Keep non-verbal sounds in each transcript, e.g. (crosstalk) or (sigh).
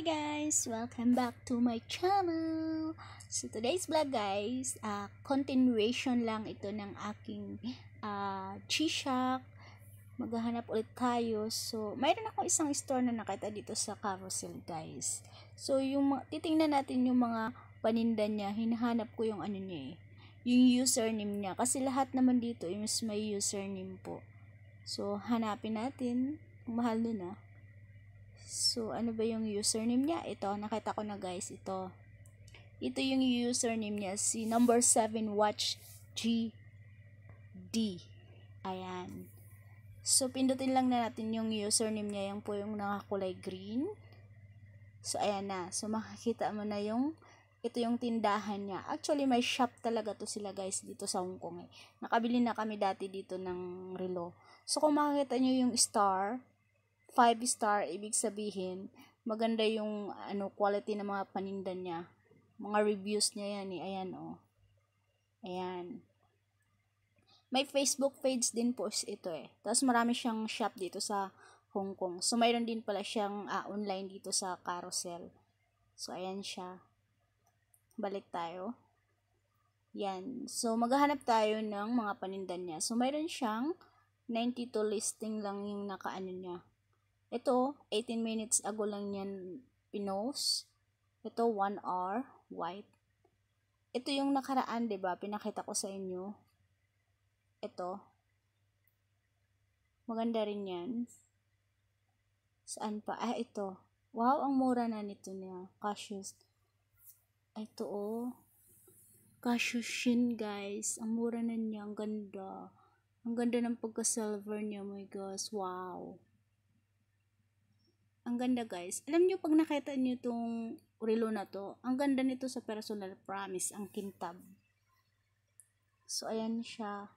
Hi guys! Welcome back to my channel! So today's vlog guys, uh, continuation lang ito ng aking uh, ah, G-Shock. Maghahanap ulit tayo. So mayroon ako isang store na nakita dito sa carousel guys. So yung titingnan natin yung mga paninda niya. Hinahanap ko yung ano niya eh. Yung username niya. Kasi lahat naman dito is eh, may username po. So hanapin natin. Mahal nun ah. So, ano ba yung username niya? Ito, nakita ko na guys, ito. Ito yung username niya, si number 7 watch GD. Ayan. So, pindutin lang na natin yung username niya, yung po yung nakakulay green. So, ayan na. So, makikita mo na yung ito yung tindahan niya. Actually, may shop talaga to sila guys dito sa Hong Kong eh. Nakabili na kami dati dito ng relo. So, kung makikita nyo yung star, 5 star, ibig sabihin, maganda yung ano quality ng mga paninda niya. Mga reviews niya yan eh. Ayan oh. Ayan. May Facebook page din po ito eh. Tapos marami siyang shop dito sa Hong Kong. So mayroon din pala siyang uh, online dito sa Carousel. So ayan siya. Balik tayo. Yan. So maghahanap tayo ng mga paninda niya. So mayroon siyang 92 listing lang yung nakaano niya ito, 18 minutes ago lang niyan pinost. Ito, 1 hour, white. Ito yung nakaraan, di ba Pinakita ko sa inyo. Ito. Maganda rin yan. Saan pa? Ah, ito. Wow, ang mura na nito niya. Cassius. Ito, oh. Cassius Shin, guys. Ang mura na niya. Ang ganda. Ang ganda ng pagka-silver niya. Oh my gosh. Wow. Ang ganda guys. Alam nyo, pag nakita nyo itong relo na to, ang ganda nito sa personal promise, ang kintab. So, ayan siya.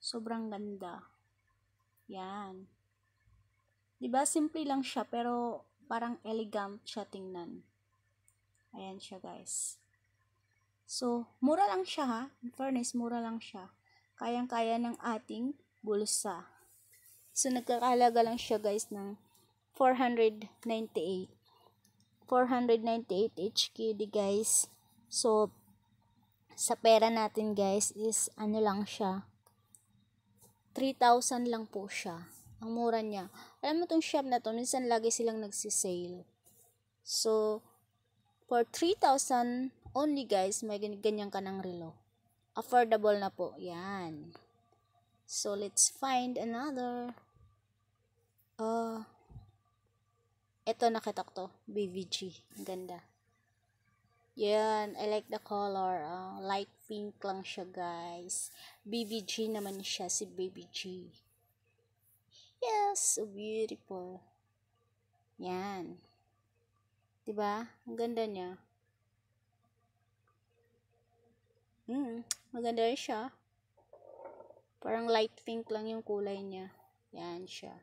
Sobrang ganda. Yan. Diba, simple lang siya, pero parang elegant siya tingnan. Ayan siya, guys. So, mura lang siya, ha? In fairness, mura lang siya. Kayang-kaya ng ating bulsa. So, nagkakalaga lang siya, guys, ng 498 498 HKD guys so sa pera natin guys is ano lang siya 3,000 lang po siya ang mura niya alam mo tong shop na to minsan lagi silang nagsisale so for 3,000 only guys may ganyan ka ng relo affordable na po yan so let's find another uh ito, nakita ko to. BVG. Ang ganda. Yan. I like the color. Uh, light pink lang siya, guys. BBG naman siya. Si BBG. Yes. So beautiful. Yan. Diba? Ang ganda niya. Hmm. Maganda rin siya. Parang light pink lang yung kulay niya. Yan siya.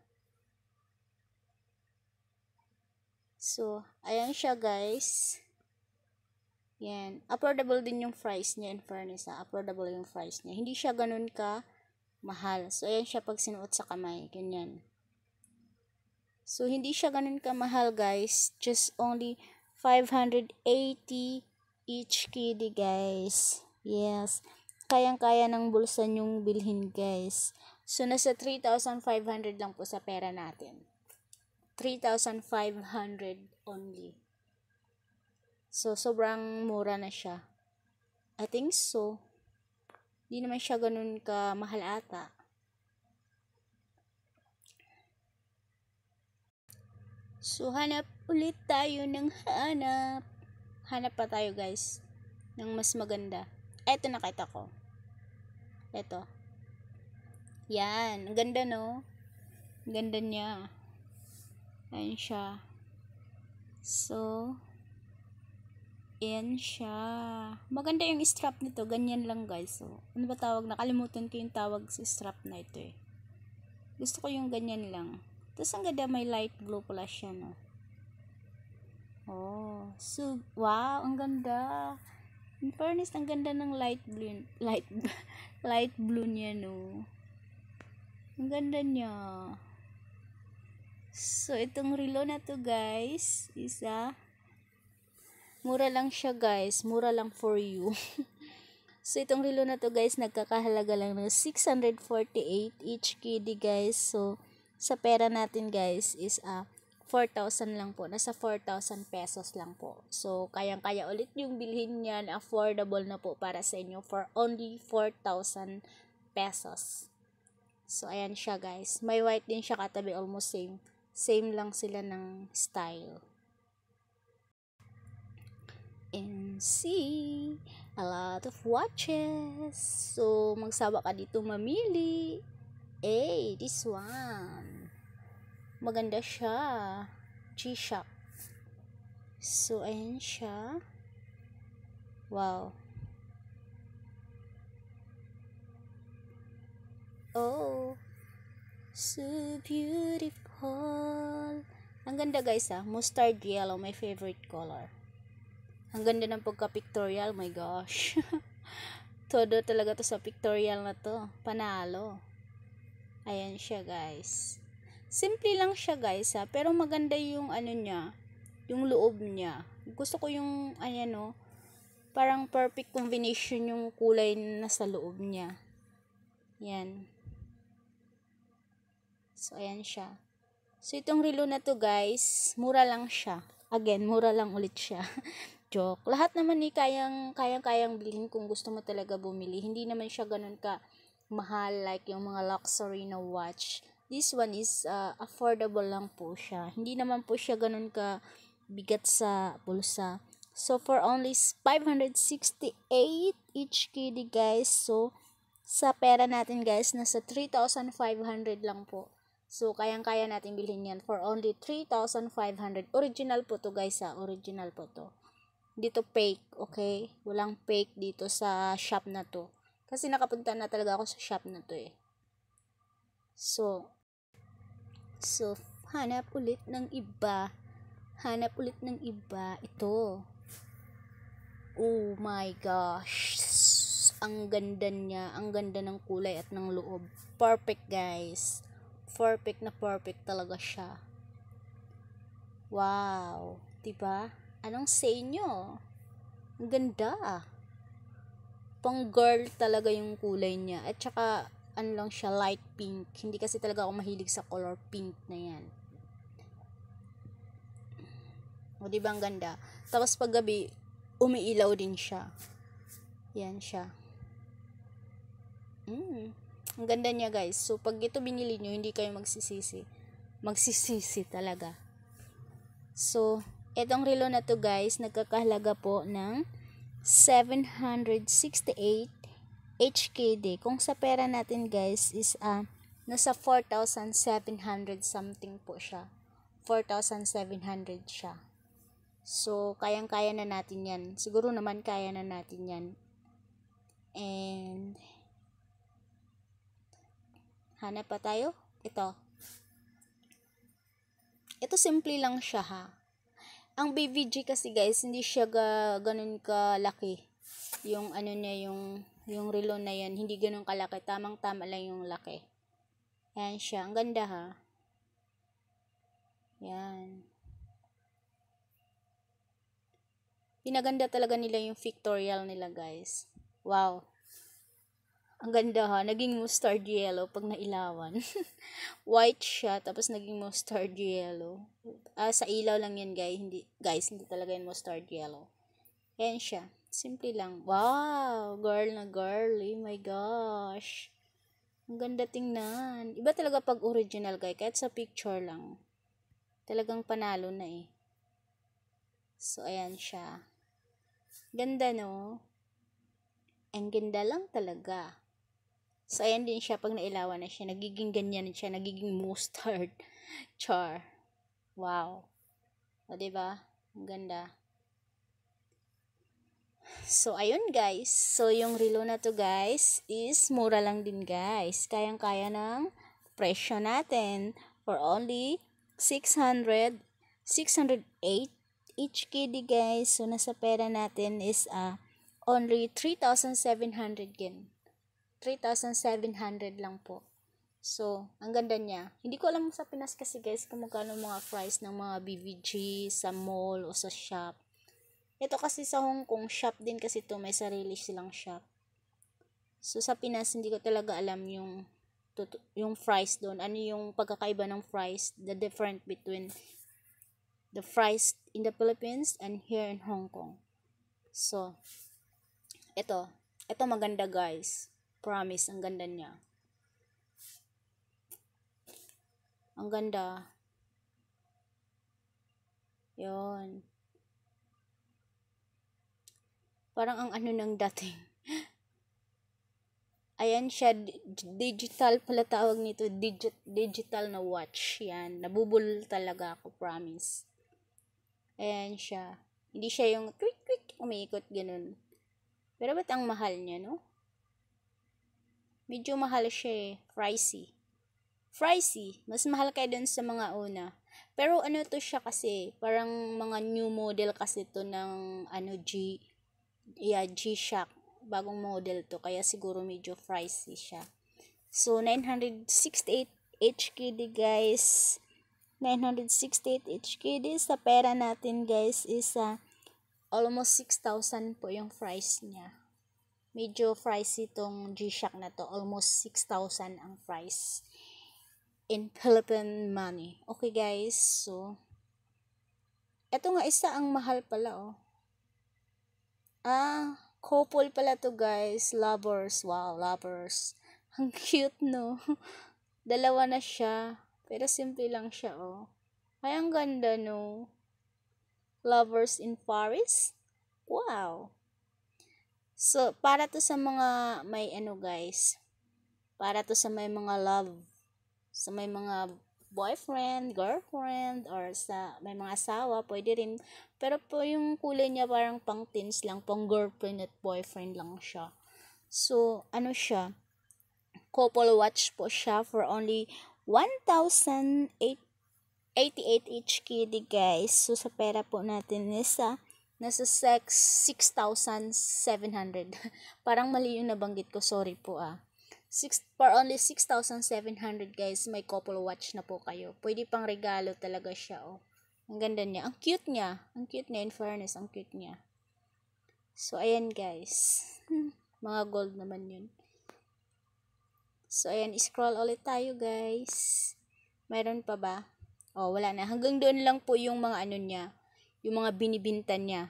So, ayan siya guys. Yan. Affordable din yung price niya in fairness ha. Affordable yung price niya. Hindi siya ganun ka mahal. So, ayan siya pag sinuot sa kamay. Ganyan. So, hindi siya ganun ka mahal guys. Just only 580 each kitty, guys. Yes. Kayang-kaya ng bulsa yung bilhin, guys. So, nasa 3,500 lang po sa pera natin. 3,500 only. So, sobrang mura na siya. I think so. Hindi naman siya ganun ka mahal ata. So, hanap ulit tayo ng hanap. Hanap pa tayo guys ng mas maganda. Eto nakita ko. Eto. Yan. Ang ganda no? Ang ganda niya. Ayan siya. So, ayan siya. Maganda yung strap nito. Ganyan lang guys. So, ano ba tawag? Nakalimutan ko yung tawag sa strap na ito eh. Gusto ko yung ganyan lang. Tapos ang ganda may light blue pala siya no. Oh, so, wow, ang ganda. In fairness, ang ganda ng light blue, light, (laughs) light blue niya no. Ang ganda niya. So, itong relo na to guys, isa, ah, mura lang siya guys, mura lang for you. (laughs) so, itong relo na to guys, nagkakahalaga lang ng 648 each kiddy guys. So, sa pera natin guys is a uh, 4,000 lang po. Nasa 4,000 pesos lang po. So, kayang-kaya ulit yung bilhin niyan. Affordable na po para sa inyo for only 4,000 pesos. So, ayan siya guys. May white din siya katabi. Almost same. Same lang sila ng style. And see, a lot of watches. So, magsawa ka dito mamili. Hey, this one. Maganda siya. G-Shock. So, ayan siya. Wow. Oh, so beautiful hole. Ang ganda guys ah. Mustard yellow, my favorite color. Ang ganda ng pagka-pictorial. My gosh. (laughs) Todo talaga to sa pictorial na to. Panalo. Ayan siya guys. Simple lang siya guys ha. Ah. Pero maganda yung ano niya. Yung loob niya. Gusto ko yung ayan o. Oh, parang perfect combination yung kulay na sa loob niya. Yan. So, ayan siya. So, itong relo na to guys, mura lang siya. Again, mura lang ulit siya. (laughs) Joke. Lahat naman ni eh, kayang, kayang-kayang bilhin kung gusto mo talaga bumili. Hindi naman siya ganun ka mahal like yung mga luxury na watch. This one is uh, affordable lang po siya. Hindi naman po siya ganun ka bigat sa bulsa. So, for only 568 each kitty guys. So, sa pera natin guys, nasa 3,500 lang po So, kayang-kaya natin bilhin yan for only 3,500. Original po to guys ha. Ah. Original po to. Dito fake, okay? Walang fake dito sa shop na to. Kasi nakapunta na talaga ako sa shop na to eh. So, so, hanap ulit ng iba. Hanap ulit ng iba. Ito. Oh my gosh. Ang ganda niya. Ang ganda ng kulay at ng loob. Perfect guys perfect na perfect talaga siya. Wow, 'di ba? Anong sa inyo? Ang ganda. Pang girl talaga yung kulay niya. At saka ano lang siya, light pink. Hindi kasi talaga ako mahilig sa color pink na 'yan. O, di ba ang ganda? Tapos pag gabi, umiilaw din siya. Yan siya. Mm. Ang ganda niya guys. So pag ito binili nyo, hindi kayo magsisisi. Magsisisi talaga. So, itong relo na to guys, nagkakahalaga po ng 768 HKD. Kung sa pera natin guys is uh, nasa 4,700 something po siya. 4,700 siya. So, kayang-kaya na natin yan. Siguro naman kaya na natin yan. And, Hanap pa tayo. Ito. Ito simple lang siya ha. Ang BVG kasi guys, hindi siya ga, ganun kalaki. Yung ano niya, yung, yung relo na yan, hindi ganun kalaki. Tamang-tama lang yung laki. Ayan siya. Ang ganda ha. Yan. Pinaganda talaga nila yung pictorial nila guys. Wow. Ang ganda ha, naging mustard yellow pag nailawan. (laughs) White siya, tapos naging mustard yellow. Ah, sa ilaw lang yan guys, hindi, guys, hindi talaga yan mustard yellow. Yan siya. Simple lang. Wow! Girl na girl. Oh my gosh. Ang ganda tingnan. Iba talaga pag original, guys. Kahit sa picture lang. Talagang panalo na eh. So, ayan siya. Ganda, no? Ang ganda lang talaga. So, ayan din siya pag nailawan na siya. Nagiging ganyan siya. Nagiging mustard. (laughs) Char. Wow. O, ba diba? Ang ganda. So, ayun guys. So, yung relo na to guys is mura lang din guys. Kayang-kaya ng presyo natin for only 600 608 each kiddy guys. So, nasa pera natin is uh, only 3,700 yen. 3,700 lang po. So, ang ganda niya. Hindi ko alam sa Pinas kasi guys kung magkano mga price ng mga BVG sa mall o sa shop. Ito kasi sa Hong Kong, shop din kasi to May sarili silang shop. So, sa Pinas, hindi ko talaga alam yung yung fries doon. Ano yung pagkakaiba ng fries, the difference between the fries in the Philippines and here in Hong Kong. So, ito. Ito maganda guys. Promise, ang ganda niya. Ang ganda. Yon. Parang ang ano ng dating. (laughs) Ayan siya, digital pala tawag nito, digit, digital na watch. Yan, nabubul talaga ako, promise. Ayan siya. Hindi siya yung quick quick umiikot ganun. Pero ba't ang mahal niya, no? medyo mahal siya eh, pricey. Pricey, mas mahal kayo dun sa mga una. Pero ano to siya kasi, parang mga new model kasi to ng ano G, yeah, G-Shock. Bagong model to, kaya siguro medyo pricey siya. So, 968 HKD guys. 968 HKD. Sa pera natin guys is uh, almost 6,000 po yung price niya. Medyo pricey itong G-Shock na to. Almost 6,000 ang price in Philippine money. Okay guys, so eto nga isa ang mahal pala oh. Ah, couple pala to guys, lovers. Wow, lovers. (laughs) Ang cute no. (laughs) Dalawa na siya, pero simple lang siya oh. Ay ang ganda no. Lovers in Paris? Wow. So, para to sa mga may ano guys, para to sa may mga love, sa may mga boyfriend, girlfriend, or sa may mga asawa, pwede rin. Pero po yung kulay niya parang pang teens lang, pang girlfriend at boyfriend lang siya. So, ano siya? Couple watch po siya for only 1,088 HKD guys. So, sa pera po natin is sa ah, nasa 6,700. (laughs) Parang mali yung nabanggit ko, sorry po ah. Six, for only 6,700 guys, may couple watch na po kayo. Pwede pang regalo talaga siya oh. Ang ganda niya. Ang cute niya. Ang cute niya, in fairness, ang cute niya. So, ayan guys. (laughs) Mga gold naman yun. So, ayan, scroll ulit tayo guys. Meron pa ba? Oh, wala na. Hanggang doon lang po yung mga ano niya yung mga binibinta niya.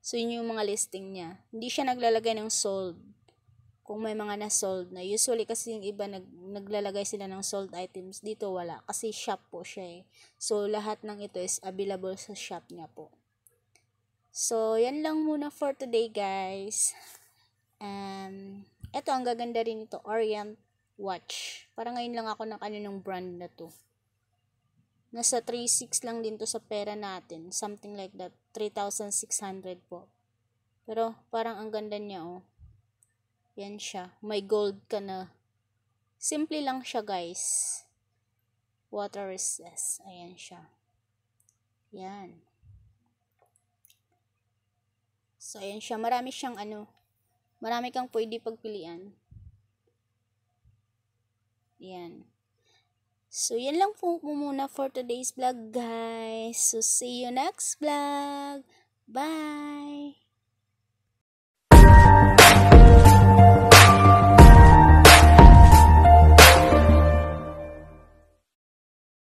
So, yun yung mga listing niya. Hindi siya naglalagay ng sold. Kung may mga na-sold na. Usually kasi yung iba nag, naglalagay sila ng sold items. Dito wala. Kasi shop po siya eh. So, lahat ng ito is available sa shop niya po. So, yan lang muna for today guys. And, um, eto, ang gaganda rin ito. Orient Watch. Para ngayon lang ako ng ano ng brand na to. Nasa 3.6 lang din to sa pera natin. Something like that. 3,600 po. Pero parang ang ganda niya oh. Yan siya. May gold ka na. Simple lang siya guys. Water recess. Ayan siya. Yan. So, ayan siya. Marami siyang ano. Marami kang pwede pagpilian. Yan. So, yan lang po muna for today's vlog, guys. So, see you next vlog. Bye!